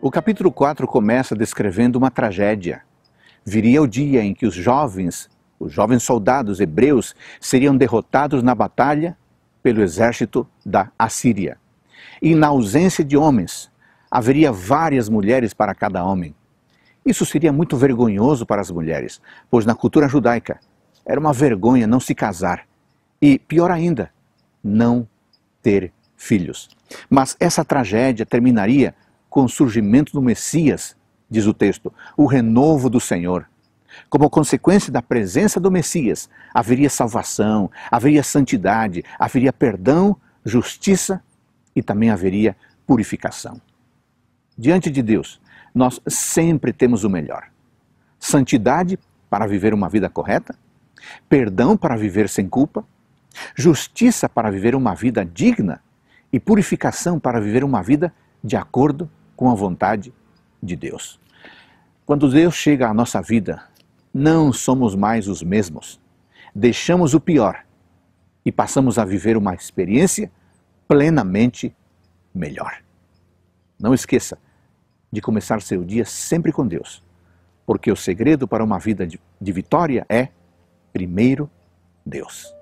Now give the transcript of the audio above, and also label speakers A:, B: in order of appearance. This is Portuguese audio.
A: O capítulo 4 começa descrevendo uma tragédia. Viria o dia em que os jovens, os jovens soldados hebreus, seriam derrotados na batalha pelo exército da Assíria. E na ausência de homens, haveria várias mulheres para cada homem. Isso seria muito vergonhoso para as mulheres, pois na cultura judaica era uma vergonha não se casar e, pior ainda, não ter filhos. Mas essa tragédia terminaria com o surgimento do Messias, diz o texto, o renovo do Senhor. Como consequência da presença do Messias, haveria salvação, haveria santidade, haveria perdão, justiça e também haveria purificação. Diante de Deus, nós sempre temos o melhor: santidade para viver uma vida correta, perdão para viver sem culpa, justiça para viver uma vida digna e purificação para viver uma vida de acordo com a vontade de Deus. Quando Deus chega à nossa vida, não somos mais os mesmos. Deixamos o pior e passamos a viver uma experiência plenamente melhor. Não esqueça de começar seu dia sempre com Deus, porque o segredo para uma vida de, vitória é, primeiro, Deus.